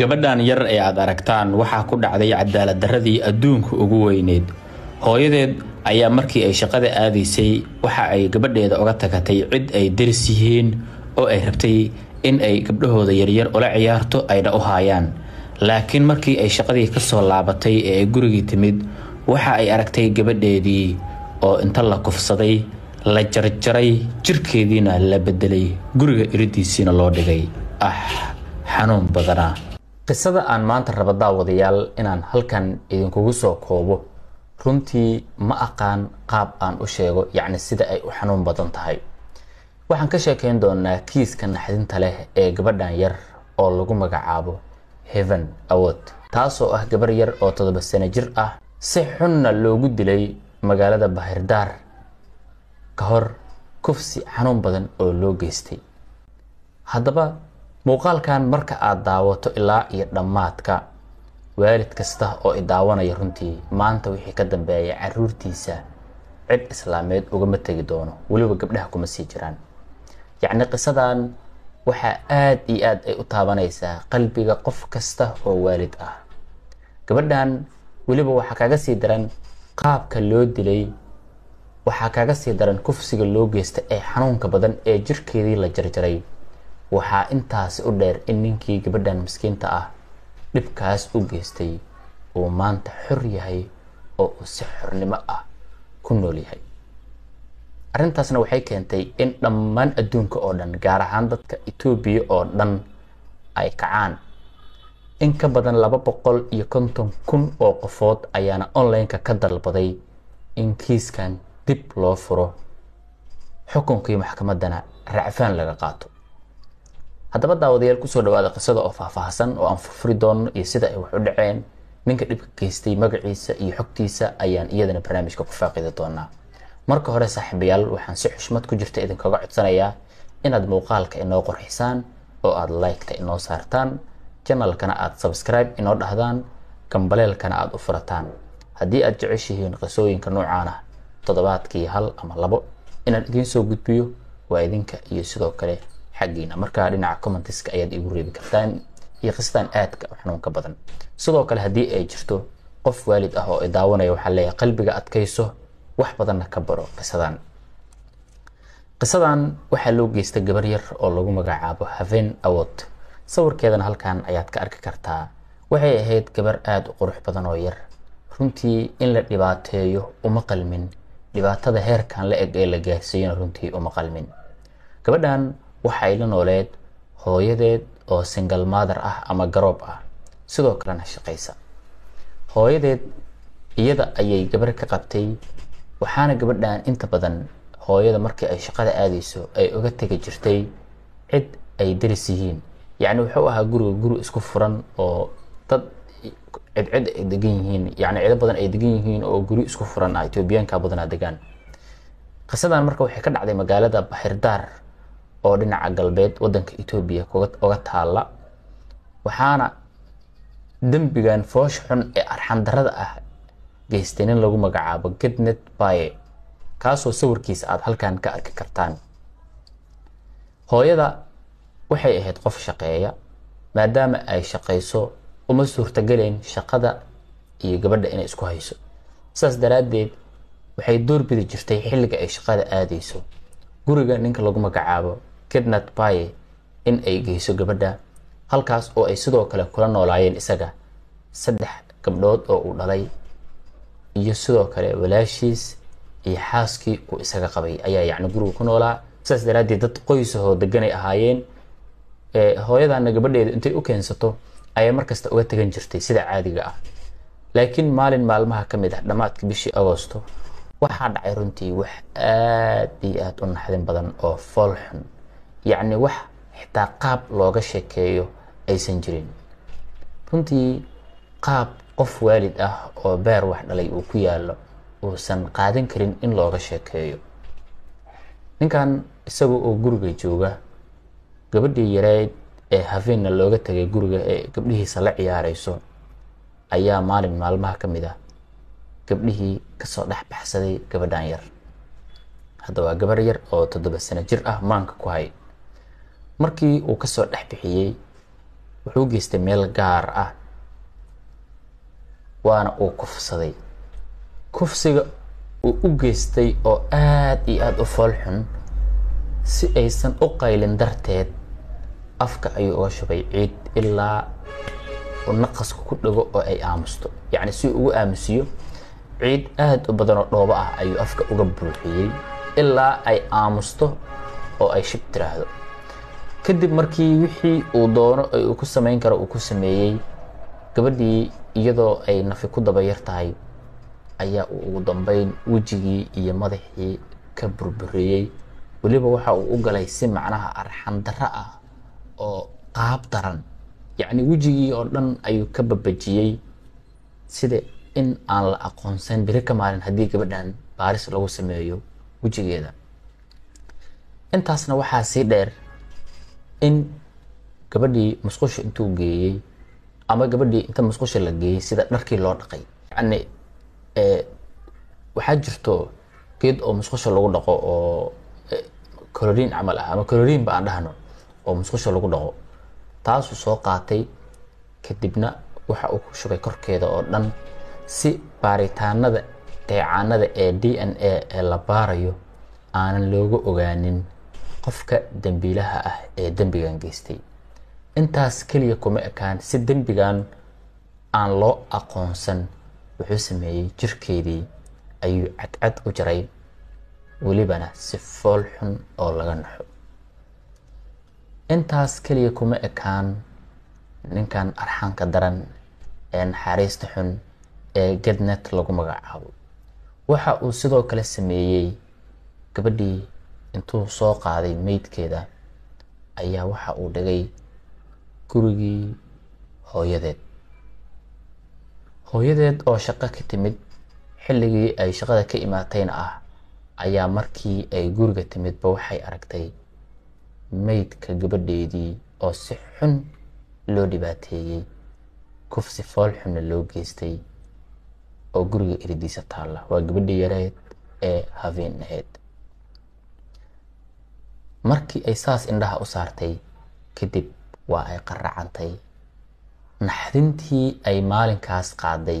gabadhan yar ee aad aragtaan waxaa ku dhacday cadaaladdaradii adduunka ugu weyneed hooyadeed ayaa markii ay shaqada aadaysay waxa ay gabadheeda uga tagatay cid ay deris yihiin oo ay rabtay in ay gabdhahooda yaryar ula ciyaarto ayna u haayaan laakiin markii ay shaqadii ka soo laabatay ee ay gurigii timid waxa ay aragtay gabadheedii oo inta la kufsaday la jarjaray jirkeediina la bedelay guriga iridiisiina loo dhigay ah xanuun badanaa qisada aan maanta raba daawadayaal inaan halkan idinkugu soo koobo runtii ma aqaan qaab aan u sheego yacni sida ay u xanuun badan tahay waxaan ka sheekayn doonaa kiiska naxdinta leh ee gabadhan yar oo lagu magacaabo heaven awood taasoo ah gabar yar oo toddoba sano jir ah si xunna loogu dilay magaalada bahirdaar ka hor kufsi xanuun badan oo loo geystay haddaba muuqaalkan marka aad daawato ilaa iyo dhammaadka waalid kasta oo i daawanaya runtii maanta wixii ka dambeeya caruurtiisa cid islaameed ugama tegi doono weliba gabdhaha kuma sii jiraan yacni qisadan waxaa aada iyo aad ay u taabanaysaa qalbiga qof kasta oo waalid ah gabadhan weliba waxaa kaaga sii daran qaabka loo dilay waxaa kaaga sii daran kufsiga loo geysta ee xanuunka badan ee jirkeedii la jarjaray waxaa intaasi u dheer in ninkii gabadhan miskiinta ah dhibkaas u geystay uu maanta xor yahay oo uu si xornimo ah ku nool yahay arrintaasna waxay keentay in dhammaan adduunka oo dhan gaar ahaan dadka etoobiya oo dhan ay kacaan in ka badan laba boqol iyo konton kun oo qofood ayaana online-ka ka dalbaday in kiiskan dib loo furo xukunkii maxkamaddana racfaan laga qaato haddaba daawadayaal kusoo dhawaada qisada oo faahfaahsan oo aan furfuri doono iyo sida ay wax u dhaceen ninka dhibka geystay magaciisa iyo xogtiisa ayaan iyadana barnaamijka ku faaqidi doonaa marka hore saaxiibayaal waxaan si xushmad ku jirta idinkaga codsanayaa inaad muuqaalka inoo qorxisaan oo aad liketa inoo saartaan janalkana aad sabskribe inoo dhahdaan gambaleelkana aad u furataan haddii aad jeceshihiin qisooyinka noocaan ah toddobaadkii hal ama labo inaan idiin soo gudbiyo waa idinka iyo sidoo kale xaggiina marka dhinaca commenteska ayaad igu reebi kartaan iyo qistaan aadka xanuunka badan sidoo kale haddii ay jirto qof waalid ah oo daawanaya waxaa leeyahay qalbiga adkayso wax badanna ka baro qisadan qisadan waxaa loo geysta gabar yar oo lagu magacaabo haven awood sawirkeedana halkan ayaad ka arki kartaa waxay ahayd gabar aada u qurux badan oo yar runtii in la dhibaateeyo uma qalmin dhibaatada heerkan la eg ee la gaarsiiyana runtii uma qalmin gabadhan waxay la nooleed hooyadeed oo single mother ah ama garoob ah sidoo kalena shaqaysa hooyadeed iyada ayay gabar ka qabtay waxaana gabadhan inta badan hooyada markii ay shaqada aadayso ay uga tegi jirtay cid ay deris yihiin yacni wuxuu ahaa guriga guri isku furan oo dad cidcid ay degan yihiin yani cido badan ay degan yihiin oo guri isku furan ah etoobiyaanka badanaa degaan qisadan marka waxay ka dhacday magaalada baxirdaar oo dhinaca galbeed wadanka etoobiya uga taala waxaana dembigan foosh xun ee arxandarada ah geystay nin lagu magacaabo gednet baye kaasoo sawirkiisa aad halkan ka arki kartaan hooyada waxay ahayd qof shaqeeya maadaama ay shaqayso uma suurtagelayn shaqada iyo gabadha inay isku hayso saas daraaddeed waxay doorbidi jirtay xilliga ay shaqada aadayso guriga ninka lagu magacaabo kidnat by in ay geyso gabadha halkaas oo ay sidoo kale kula noolaayeen isaga saddex gabdhood oo uu dhalay iyo sidoo kale walaashiis iyo xaaskii uu isaga qabay ayaa yacni guriga ku noolaa sidaas daraaddeed dad qoysahoo deganay ahaayeen hooyadaana gabadheedu intay u keensato ayay markasta uga tegan jirtay sida caadiga ah laakiin maalin maalmaha ka mid ah dhammaadka bishii agosto waxaa dhacay runtii wax aad iyo aad u naxdin badan oo foolxun yacni wax xitaa qaab looga sheekeeyo aysan jirin runtii qaab qof waalid ah oo beer wax dhalay uu ku yaalo uusan qaadan karin in looga sheekeeyo ninkan isaga oo guriga jooga gabadhii yareed ee hafeenna looga tegay guriga ee gabdhihiisa la ciyaarayso ayaa maalin maalmaha ka mid ah gabdhihii kasoo dhex baxsaday gabadhan yar hadda waa gabar yar oo toddoba sano jir ah maanka ku hay markii uu kasoo dhex bixiyey wuxuu geystay meel gaar ah waana uu kufsaday kufsiga uu u geystay oo aad iyo aada u foolxun si aysan u qaylin darteed afka ayuu uga shubay ciid ilaa uu naqaska ku dhago oo ay aamusto yacni si ugu aamusiyo ciid aada u badan oo dhoobo ah ayuu afka uga buuxiyey ilaa ay aamusto oo ay shib tiraahdo kadib markii wixii uu doono uu ku samayn karo uu ku sameeyey gabadhii iyadoo ay nafi ku daba yar tahay ayaa uu ugu dambeyn wejigii iyo madaxii ka burbureeyey weliba waxa uu u galay si macnaha arxan darro ah oo qaab daran yacni wejigii oo dhan ayuu ka babajiyey sida in aan la aqoonsan beri ka maalin haddii gabadhan baaris lagu sameeyo wejigeeda intaasna waxaa sii dheer in gabadhii musqusha intuu geeyey ama gabadhii inta musqusha la geeyey sida dharkii loo dhaqay yani eh, waxaa jirto geed oo musqusha lagu dhaqo oo eh, coloriin camal ah ama coloriin ba aan dhahno oo musqusha lagu dhaqo taasuu soo qaatay kadibna waxa uu ku shugay korkeeda oo dhan si baaritaanada deecaanada ee d n a ee la baarayo aanan looga ogaanin qofka dembiilaha ah ee dembigan geystay intaas keliya kuma ekaan si dembigan aan loo aqoonsan wuxuu sameeyey jirkeedii ayuu cadcad u jiray welibana si fool xun oo laga naxo intaas keliya kuma ekaan ninkan arxaanka daran ee naxariista xun ee gednet lagu magacaabo waxa uu sidoo kale sameeyey gabadhii intuu soo qaaday meydkeeda ayaa waxa uu dhigay gurigii hooyadeed hooyadeed oo shaqo ka timid xilligii ay shaqada ka imaatayna ah ayaa markii ay guriga timidba waxay aragtay meydka gabadheedii oo si xun loo dhibaateeyey kufsi fool xunna loo geystay oo guriga eridiisa taalla waa gabadhii yareed ee habeen ahayd markii ay saas indhaha u saartay kadib waa ay qaracantay naxdintii ay maalinkaas qaaday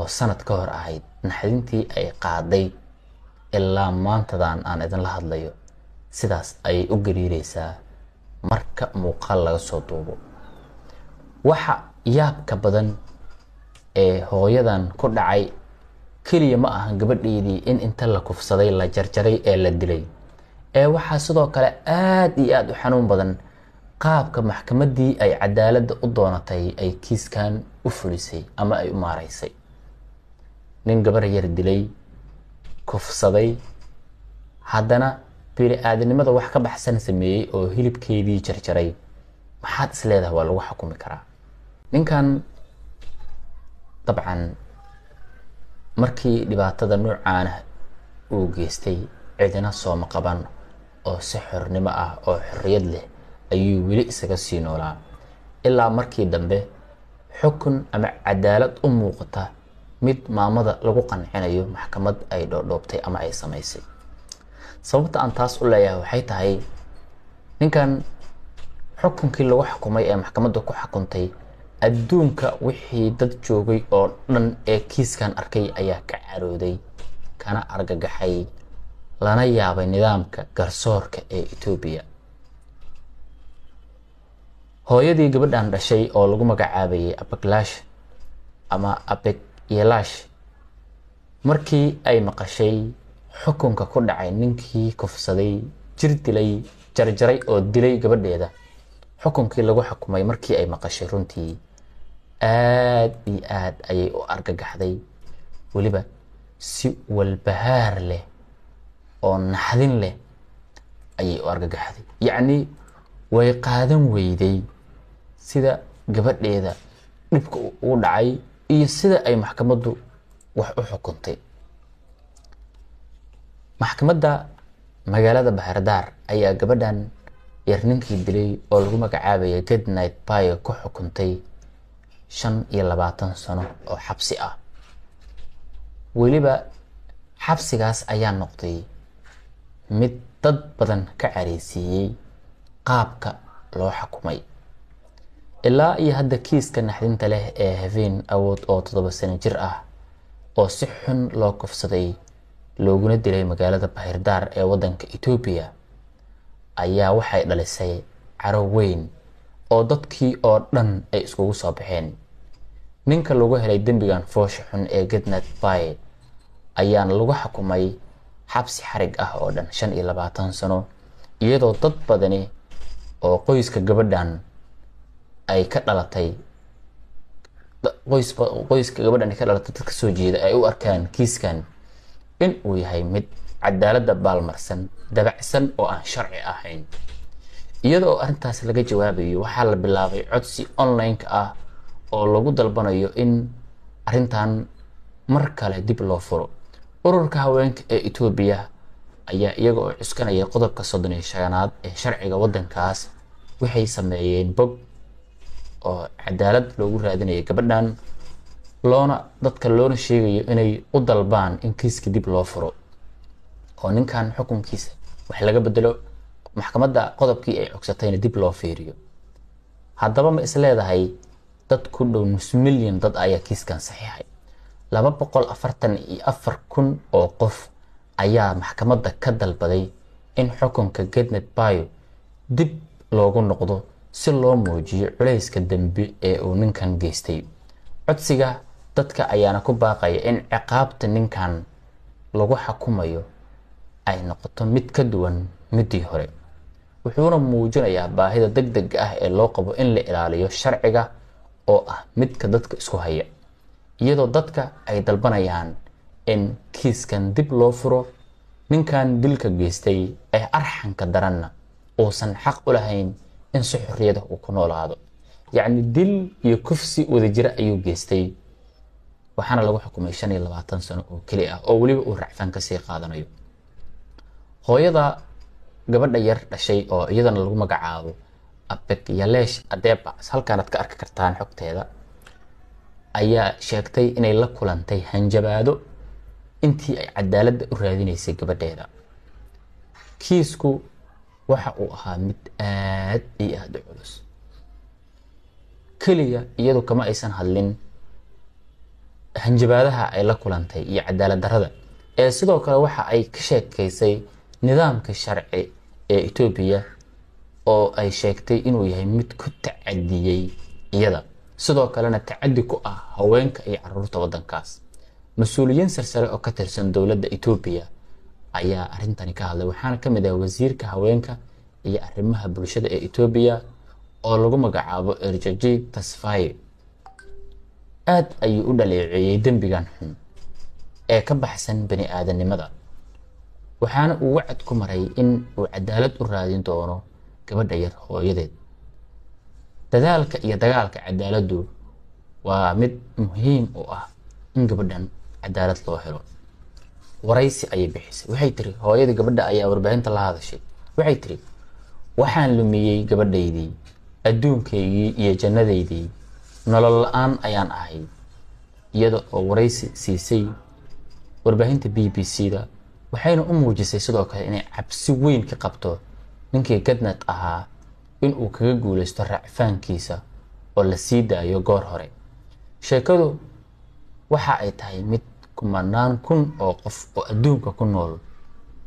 oo sanad ka hor ahayd naxdintii ay qaaday ilaa maantadan aan idinla hadlayo sidaas ayay u gariireysaa marka muuqaal laga soo duubo waxa yaabka badan ee hooyadan ku dhacay keliya ma ahan gabadheedii in inta la kufsaday la jarjaray ee la dilay ee waxaa sidoo kale aad iyo aada u xanuun badan qaabka maxkamaddii ay cadaaladda u doonatay ay kiiskan u fulisay ama ay u maaraysay nin gabar yar dilay kufsaday haddana bini aadinimada wax ka baxsan sameeyey oo hilibkeedii jarjaray maxaad is leedahay waa lagu xukumi karaa ninkan dabcan markii dhibaatada noocaana uu geystay cidina sooma qaban oo si xornimo ah oo xorriyad leh ayuu weli isaga sii noolaa ilaa markii dambe xukun ama cadaalad u muuqata mid maamada lagu qancinayo maxkamad ay dhoodhoobtay ama ay samaysay sababta aan taas u leeyahay waxay tahay ninkan xukunkii lagu xukumay ee maxkamadda ku xukuntay adduunka wixii dad joogay oo dhan ee kiiskan arkay ayaa ka carooday kana argagaxay lana yaabay nidaamka garsoorka ee etoobiya hooyadii gabadhan dhashay oo lagu magacaabayay abeglaash ama abegyelaash markii ay maqashay xukunka ku dhacay ninkii kufsaday jir dilay jarjaray oo dilay gabadheeda xukunkii lagu xukumay markii ay maqashay runtii aad iyo aad ayay u argagaxday weliba si walbahaar leh oo naxdin leh ayay u argagaxday yacnii way qaadan weyday sida gabadheeda dhibka ugu dhacay iyo sida ay maxkamaddu wax u xukuntay maxkamadda magaalada baxardaar ayaa gabadhan yar ninkii dilay oo lagu magacaabaya gednight bayo ku xukuntay shan iyo labaatan sano oo xabsi ah weliba xabsigaas ayaa noqday mid dad badan ka careysiiyey qaabka loo xukumay ilaa iyo hadda kiiska naxdinta leh ee habeen awood oo toddoba sano jir ah oo si xun loo kufsaday looguna dilay magaalada bahirdaar ee waddanka etoobiya ayaa waxay dhalisay caro weyn oo dadkii oo dhan ay iskugu soo baxeen ninka lagu helay dembigan foosha xun ee gednat bay ayaan lagu xukumay xabsi xarig ah oo dhan shan iyo labaatan sano iyadoo dad badani oo qoyska gabadhan ay ka dhalatay qoyska gabadhan ay ka dhalatay dadka soo jeeda ay u arkaan kiiskan in uu yahay mid cadaalada baalmarsan dabacsan oo aan sharci ahayn iyadoo arrintaas laga jawaabayo waxaa la bilaabay codsi online-ka ah oo lagu dalbanayo in arintan mar kale dib loo furo ururka haweenka ee etoobiya ayaa iyaga oo cuskanaya qodobka soddon iyo shanaad ee sharciga waddankaas waxay sameeyeen bog oo cadaalad loogu raadinayo gabadhan loona dadka loona sheegayo inay u dalbaan in kiiska dib loo furo oo ninkan xukunkiisa wax laga bedelo maxkamadda qodobkii ay cogsatayna dib loo fiiriyo haddaba ma is leedahay dad ku dhow nus milyan dad ayaa kiiskan saxiixay laba boqol afartan iyo afar kun oo qof ayaa maxkamadda ka dalbaday in xukunka gednet bayo dib loogu noqdo si loo muujiyo culayska dambe ee uu ninkan geystay codsiga dadka ayaana ku baaqaya in ciqaabta ninkan lagu xakumayo ay noqoto mid ka duwan middii hore wuxuuna muujinayaa baahida deg deg ah ee loo qabo in la ilaaliyo sharciga oo ah midka dadka isku haya iyadoo dadka ay dalbanayaan in kiiskan dib loo furo ninkan dilka geystay ee arxanka daranna uusan xaq u lahayn in si xorriyada ah uu ku noolaado yacni dil iyo kufsi wadajiro ayuu geystay waxaana lagu xukumay shan iyo labaatan sano oo keli ah oo weliba uu racfan ka sii qaadanayo hooyada gabadha yar dhashay oo iyadana lagu magacaabo abek yaleesh adeebas halkaanaad ka arki kartaan xogteeda ayaa sheegtay inay la kulantay hanjabaado intii ay cadaaladda u raadinaysay gabadheeda kiisku waxa uu ahaa mid aad iyo aada u culus keliya iyadu kama aysan hadlin hanjabaadaha ay la kulantay iyo cadaalad darada ee sidoo kale waxa ay ka sheekaysay nidaamka sharci ee etoobiya oo ay sheegtay inuu yahay mid ku tacadiyey iyada sidoo kalena tacaddi ku ah haweenka iyo caruurta waddankaas mas-uuliyiin sarsare oo ka tirsan dowladda etoobiya ayaa arintani ka hadlay waxaana ka mid ah wasiirka haweenka iyo arrimaha bulshada ee etoobiya oo lagu magacaabo erjaji tasfaye aad ayuu u dhaleeceeyey dembigan xun ee ka baxsan bani aadamnimada waxaana uu wacad ku maray in uu cadaalad u raadin doono gabadha yar hooyadeed dadaalka iyo dagaalka cadaaladdu waa mid muhiim u ah in gabadhan cadaalad loo helo waraysi ayay bixisay waxay tiri hooyadii gabadha ayaa warbaahinta la hadashay waxay tiri waxaan lumiyey gabadhaydii adduunkaygii iyo jannadaydii nolol la-aan ayaan ahay iyada oo waraysi siisay warbaahinta b b c da waxayna u muujisay sidoo kale inay cabsi weyn ka qabto ninkii gadnad ahaa inuu kaga guulaysto racfaankiisa oo la sii daayo goor hore sheekadu waxa ay tahay mid kumanaan kun oo qof oo adduunka ku nool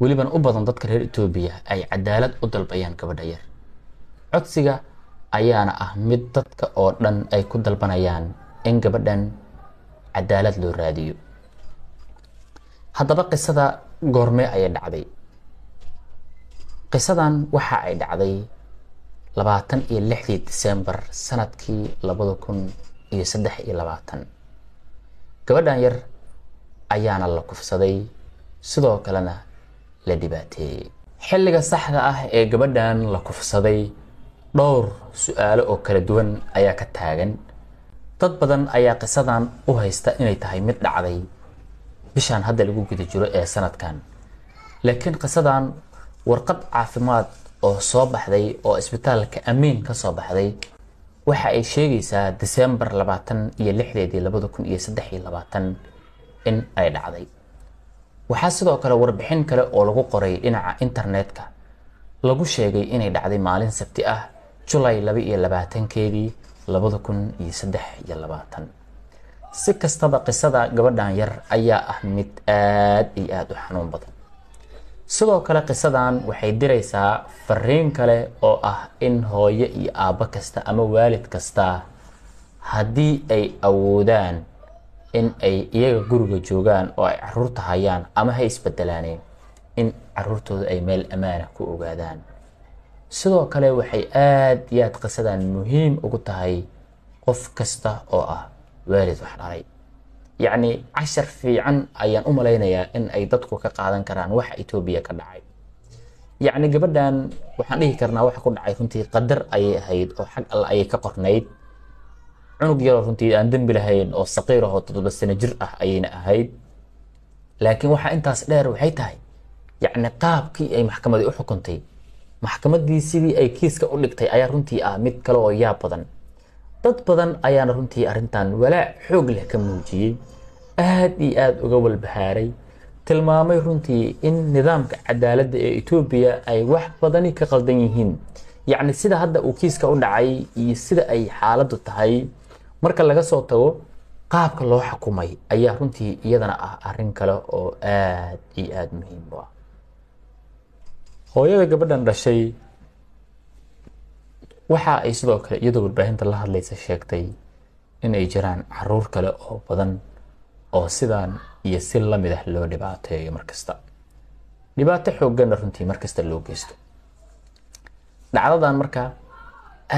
weliban u badan dadka reer etoobiya ay cadaalad u dalbayaan gabadha yar codsiga ayaana ah mid dadka oo dhan ay ku dalbanayaan in gabadhan cadaalad loo raadiyo haddaba qisada goormee ayay dhacday qisadan waxa ay dhacday labaatan iyo lixdii december sanadkii labada kun iyo saddex iyo labaatan gabadhan yar ayaana la kufsaday sidoo kalena la dhibaateeyey xilliga saxda ah ee gabadhan la kufsaday dhowr su-aalo oo kala duwan ayaa ka taagan dad badan ayaa qisadan u haysta inay tahay mid dhacday bishaan hadda lagu guda jiro ee sanadkan laakiin qisadan warqad caafimaad oo soo baxday oo isbitaalka amiin ka soo baxday waxa ay sheegaysaa disembar labaatan iyo lixdeedii labada kun iyo saddex iyo labaatan in ay dhacday waxaa sidoo kale warbixin kale oo lagu qoray dhinaca internetka lagu sheegay inay dhacday maalin sabti ah julay laba iyo labaatankeedii labada kun iyo saddex iyo labaatan si kastaba qisada gabadhan yar ayaa ah mid aad iyo aada u xanuun badan sidoo kale qisadan waxay diraysaa fariin kale oo ah in hooyo iyo aabbo kasta ama waalid kasta haddii ay awoodaan in ay iyaga guriga joogaan oo ay caruurta hayaan ama ha isbedelaaneen in caruurtooda ay meel ammaana ku ogaadaan sidoo kale waxay aad iyo aad qisadan muhiim ugu tahay qof kasta oo ah waalid wax dhalay yacni cashar fiican ayaan u malaynayaa in ay dadku ka qaadan karaan waxa etoobiya ka dhacay yacni gabadhan waxaan dhihi karnaa waxa ku dhacay runtii qadar ayay ahayd oo xag alla ayay ka qornayd cunug yaroo runtii aan dembi lahayn oo saqiir ahoo toddoba sano jir ah ayayna ahayd laakiin waxaa intaas dheer waxay tahay yacni qaabkii ay maxkamadii u xukuntay maxkamaddii sidii ay kiiska u dhigtay ayaa runtii ah mid kale oo yaab badan dad badan ayaana runtii arrintan walaac xoog leh ka muujiyey aad iyo aada uga walbahaaray tilmaamay runtii in nidaamka cadaaladda ee etoobiya ay wax badani ka qaldan yihiin yacni sida hadda uu kiiska u dhacay iyo sida ay xaaladdu tahay marka laga soo tago qaabka loo xukumay ayaa runtii iyadana ah arrin kale oo aad iyo aada muhiim u ah hooyada gabadhan dhashay waxa ay sidoo kale iyadoo warbaahinta la hadlaysa sheegtay inay jiraan caruur kale oo badan oo sidaan iyo si lamid ah loo dhibaateeyo markasta dhibaato xooggana runtii markasta loo geysto dhacdadan markaa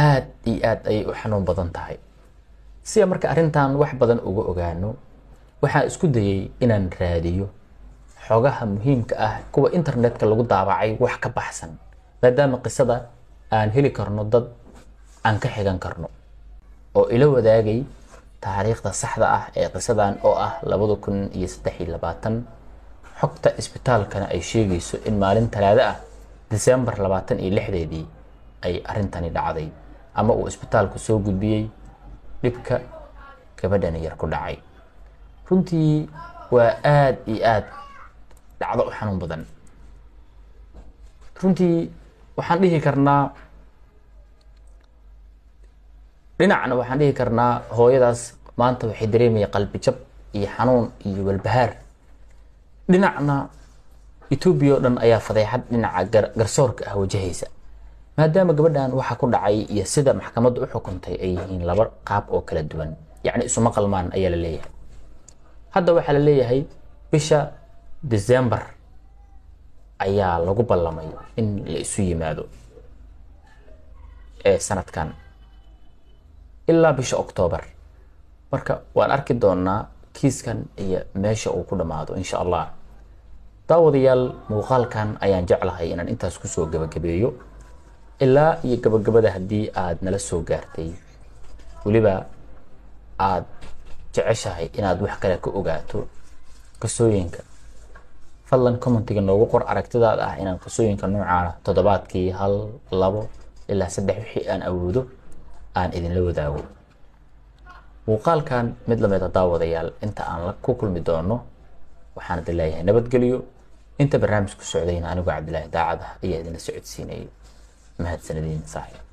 aad iyo aad ayay u xanuun badan tahay sida marka arrintan wax badan uga ogaano waxaa isku dayey inaan raadiyo xogaha muhiimka ah kuwa internetka lagu daabacay wax ka baxsan maadaama qisada aan heli karno dad aan ka xigan karno oo ila wadaagay taariikhda saxda ah ee qisadan oo ah labada kun iyo saddex iyo labaatan xogta isbitaalkana ay sheegayso in maalin talaado ah disembar labaatan iyo lixdeedii ay arrintani dhacday ama uu isbitaalku soo gudbiyey dhibka gabadhani yar ku dhacay runtii waa aad iyo aada dhacdo u xanuun badan runtii waxaan dhihi karnaa dhinacna waxaan dhihi karnaa hooyadaas maanta waxay dareemaya qalbijab iyo xanuun iyo walbahaar dhinacna etoobiya o dhan ayaa fadeexad dhinaca garsoorka ah wajahaysa maadaama gabadhan waxa ku dhacay iyo sida maxkamaddu u xukuntay ay yihiin laba qaab oo kala duwan yacni isuma qalmaan ayaa la leeyahay hadda waxaa la leeyahay bisha decembar ayaa lagu ballamay in la isu yimaado ee sanadkan ilaa bisha octoobar marka waan arki doonaa kiiskan iyo meesha uu ku dhammaado insha allah daawadayaal muuqaalkan ayaan jeclahay inaan intaas kusoo gabagabeeyo ilaa iyo gabagabada haddii aad nala soo gaartay weliba aad jeceshahay inaad wax kale ka ogaato qisooyinka fadlan commentiga noogu qor aragtidaada ah inaan qisooyinka noocaana toddobaadkii hal labo ilaa saddex wixii aan awoodo aan idinla wadaago muuqaalkan mid lamid a ah daawadayaal inta aan ku kulmi doono waxaan idin leeyahay nabadgelyo inta barnaamijku socdayna anigoo cabdilaahi daacad ah ayaa idinla socodsiinayay mahadsanadiin saaxiib